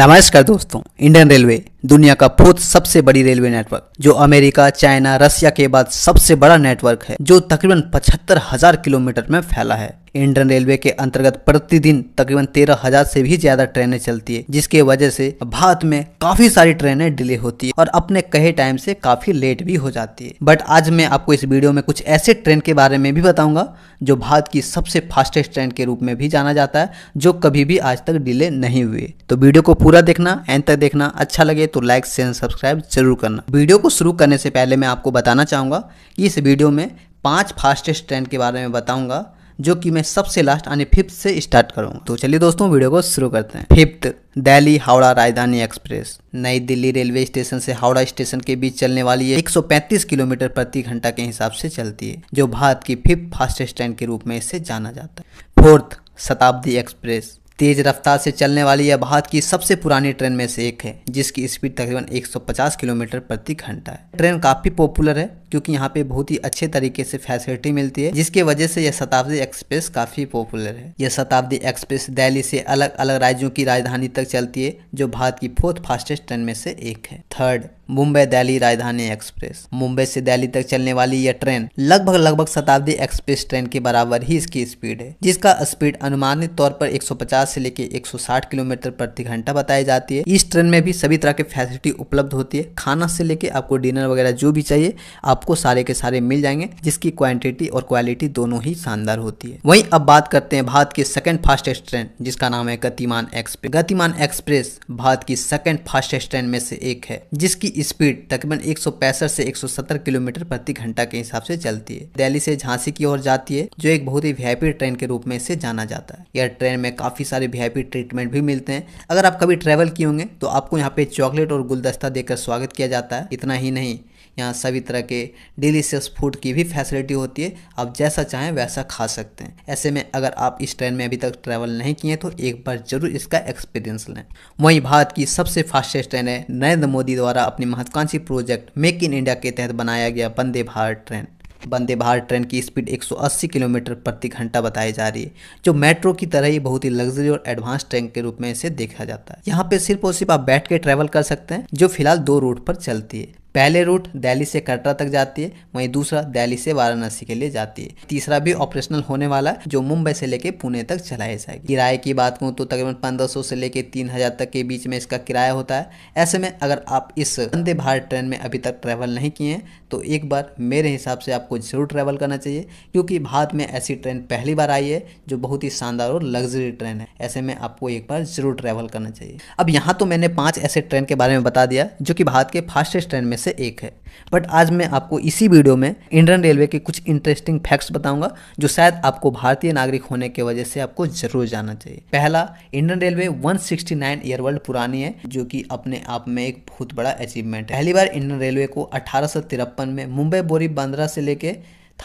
नमस्कार दोस्तों Indian railway दुनिया का फोर्थ सबसे बड़ी रेलवे नेटवर्क जो अमेरिका चाइना रशिया के बाद सबसे बड़ा नेटवर्क है जो तकरीबन पचहत्तर हजार किलोमीटर में फैला है इंडियन रेलवे के अंतर्गत प्रतिदिन तकरीबन तेरह हजार से भी ज्यादा ट्रेनें चलती है जिसके वजह से भारत में काफी सारी ट्रेनें डिले होती है और अपने कहे टाइम से काफी लेट भी हो जाती है बट आज मैं आपको इस वीडियो में कुछ ऐसे ट्रेन के बारे में भी बताऊंगा जो भारत की सबसे फास्टेस्ट ट्रेन के रूप में भी जाना जाता है जो कभी भी आज तक डिले नहीं हुए तो वीडियो को पूरा देखना एंड तक देखना अच्छा लगे तो लाइक शेयर सब्सक्राइब जरूर करना वीडियो को शुरू करने से पहले मैं आपको बताना चाहूंगा कि इस वीडियो में पांच फास्टेस्ट ट्रेन के बारे में बताऊंगा जो कि मैं सबसे लास्ट यानी फिफ्थ से स्टार्ट करूँगा तो चलिए दोस्तों वीडियो को शुरू करते हैं फिफ्थ दिल्ली हावड़ा राजधानी एक्सप्रेस नई दिल्ली रेलवे स्टेशन से हावड़ा स्टेशन के बीच चलने वाली ये 135 किलोमीटर प्रति घंटा के हिसाब से चलती है जो भारत की फिफ्थ फास्टेस्ट ट्रेन के रूप में इसे जाना जाता है फोर्थ शताब्दी एक्सप्रेस तेज रफ्तार से चलने वाली यह भारत की सबसे पुरानी ट्रेन में से एक है जिसकी स्पीड तकरीबन 150 किलोमीटर प्रति घंटा है ट्रेन काफ़ी पॉपुलर है क्योंकि यहाँ पे बहुत ही अच्छे तरीके से फैसिलिटी मिलती है जिसके वजह से यह शताब्दी एक्सप्रेस काफ़ी पॉपुलर है यह शताब्दी एक्सप्रेस दिल्ली से अलग अलग राज्यों की राजधानी तक चलती है जो भारत की फोर्थ फास्टेस्ट ट्रेन में से एक है थर्ड मुंबई दिल्ली राजधानी एक्सप्रेस मुंबई से दिल्ली तक चलने वाली यह ट्रेन लगभग लगभग शताब्दी एक्सप्रेस ट्रेन के बराबर ही इसकी स्पीड है जिसका स्पीड अनुमानित तौर पर 150 से लेकर 160 किलोमीटर प्रति घंटा बताई जाती है इस ट्रेन में भी सभी तरह की फैसिलिटी उपलब्ध होती है खाना से लेकर आपको डिनर वगैरह जो भी चाहिए आप आपको सारे के सारे मिल जाएंगे जिसकी क्वांटिटी और क्वालिटी दोनों ही शानदार होती है वहीं अब बात करते हैं भारत के सेकंड फास्टेस्ट ट्रेन जिसका नाम है गतिमान एक्सप्रेस गतिमान एक्सप्रेस भारत की सेकंड फास्टेस्ट ट्रेन में से एक है जिसकी स्पीड तकरीबन एक से एक किलोमीटर प्रति घंटा के हिसाब से चलती है दिल्ली से झांसी की ओर जाती है जो एक बहुत ही वीआईपी ट्रेन के रूप में इसे जाना जाता है यह ट्रेन में काफी सारे वीआईपी ट्रीटमेंट भी मिलते हैं अगर आप कभी ट्रेवल किए होंगे तो आपको यहाँ पे चॉकलेट और गुलदस्ता देकर स्वागत किया जाता है इतना ही नहीं यहाँ सभी तरह के डिलीशियस फूड की भी फैसिलिटी होती है आप जैसा चाहें वैसा खा सकते हैं ऐसे में अगर आप इस ट्रेन में अभी तक ट्रैवल नहीं किए तो एक बार जरूर इसका एक्सपीरियंस लें वहीं भारत की सबसे फास्टेस्ट ट्रेन है नरेंद्र मोदी द्वारा अपनी महत्वाकांक्षी प्रोजेक्ट मेक इन इंडिया के तहत बनाया गया वंदे भारत ट्रेन वंदे भारत ट्रेन की स्पीड 180 किलोमीटर प्रति घंटा बताई जा रही है जो मेट्रो की तरह ही बहुत ही लग्जरी और एडवांस ट्रेन के रूप में इसे देखा जाता है यहाँ पे सिर्फ और सिर्फ आप बैठ के ट्रेवल कर सकते हैं जो फिलहाल दो रूट पर चलती है पहले रूट दिल्ली से कटरा तक जाती है वहीं दूसरा दिल्ली से वाराणसी के लिए जाती है तीसरा भी ऑपरेशनल होने वाला है जो मुंबई से लेकर पुणे तक चलाया जाएगा किराए की बात करूँ तो तकरीबन पंद्रह सौ से लेकर तीन हजार तक के बीच में इसका किराया होता है ऐसे में अगर आप इस वंदे भारत ट्रेन में अभी तक ट्रैवल नहीं किए हैं तो एक बार मेरे हिसाब से आपको ज़रूर ट्रैवल करना चाहिए क्योंकि भारत में ऐसी ट्रेन पहली बार आई है जो बहुत ही शानदार और लग्जरी ट्रेन है ऐसे में आपको एक बार ज़रूर ट्रैवल करना चाहिए अब यहाँ तो मैंने पाँच ऐसे ट्रेन के बारे में बता दिया जो कि भारत के फास्टेस्ट ट्रेन में से एक है बट आज मैं आपको इसी वीडियो में इंडियन रेलवे के कुछ इंटरेस्टिंग फैक्ट्स बताऊंगा जो शायद आपको भारतीय नागरिक होने की वजह से आपको जरूर जानना चाहिए पहला Indian railway 169 sixty year world पुरानी है जो कि अपने आप में एक बहुत बड़ा अचीवमेंट है पहली बार इंडियन रेलवे को अठारह में मुंबई बोरी बांद्रा से लेके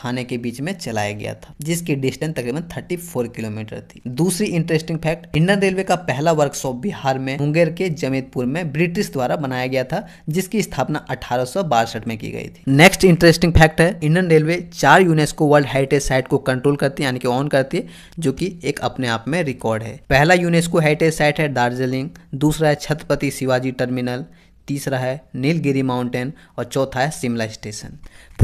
थाने के बीच में चलाया गया था जिसकी डिस्टेंस तकरीबन 34 किलोमीटर थी दूसरी इंटरेस्टिंग फैक्ट इंडियन रेलवे का पहला वर्कशॉप बिहार में मुंगेर के जमीतपुर में ब्रिटिश द्वारा बनाया गया था जिसकी स्थापना अठारह में की गई थी नेक्स्ट इंटरेस्टिंग फैक्ट है इंडियन रेलवे चार यूनेस्को वर्ल्ड हेरिटेज साइट को कंट्रोल करती है यानी कि ऑन करती है जो की एक अपने आप में रिकॉर्ड है पहला यूनेस्को हेरिटेज साइट है दार्जिलिंग दूसरा है छत्रपति शिवाजी टर्मिनल तीसरा है नीलगिरी माउंटेन और चौथा है शिमला स्टेशन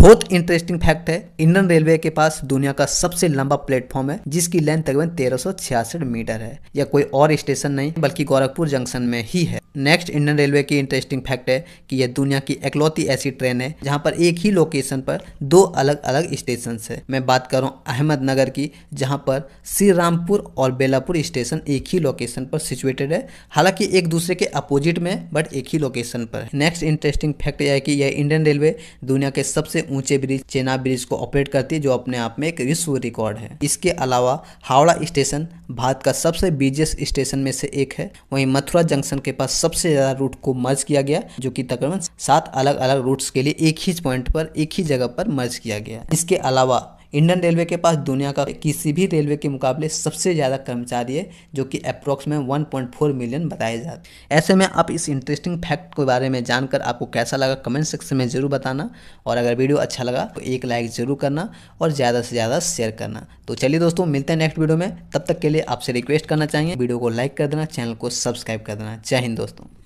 बहुत इंटरेस्टिंग फैक्ट है इंडियन रेलवे के पास दुनिया का सबसे लंबा प्लेटफॉर्म है जिसकी लेंथ तकरीबन तेरह मीटर है या कोई और स्टेशन नहीं बल्कि गोरखपुर जंक्शन में ही है नेक्स्ट इंडियन रेलवे की इंटरेस्टिंग फैक्ट है कि यह दुनिया की एकलौती ऐसी ट्रेन है जहां पर एक ही लोकेशन पर दो अलग अलग स्टेशन है मैं बात कर रहा हूँ अहमदनगर की जहां पर श्री रामपुर और बेलापुर स्टेशन एक ही लोकेशन पर सिचुएटेड है हालांकि एक दूसरे के अपोजिट में बट एक ही लोकेशन पर नेक्स्ट इंटरेस्टिंग फैक्ट यह है कि यह इंडियन रेलवे दुनिया के सबसे ऊंचे ब्रिज चेना ब्रिज को ऑपरेट करती है जो अपने आप में एक विश्व रिकॉर्ड है इसके अलावा हावड़ा स्टेशन भारत का सबसे बिजिएस्ट स्टेशन में से एक है वहीं मथुरा जंक्शन के पास सबसे ज़्यादा रूट को मर्ज किया गया जो कि तकरीबन सात अलग अलग रूट्स के लिए एक ही पॉइंट पर एक ही जगह पर मर्ज किया गया इसके अलावा इंडियन रेलवे के पास दुनिया का किसी भी रेलवे के मुकाबले सबसे ज़्यादा कर्मचारी है जो कि अप्रोक्स में 1.4 मिलियन बताए जाते ऐसे में आप इस इंटरेस्टिंग फैक्ट के बारे में जानकर आपको कैसा लगा कमेंट सेक्शन में ज़रूर बताना और अगर वीडियो अच्छा लगा तो एक लाइक ज़रूर करना और ज़्यादा से ज़्यादा शेयर करना तो चलिए दोस्तों मिलते हैं नेक्स्ट वीडियो में तब तक के लिए आपसे रिक्वेस्ट करना चाहेंगे वीडियो को लाइक कर देना चैनल को सब्सक्राइब कर देना जय हिंद दोस्तों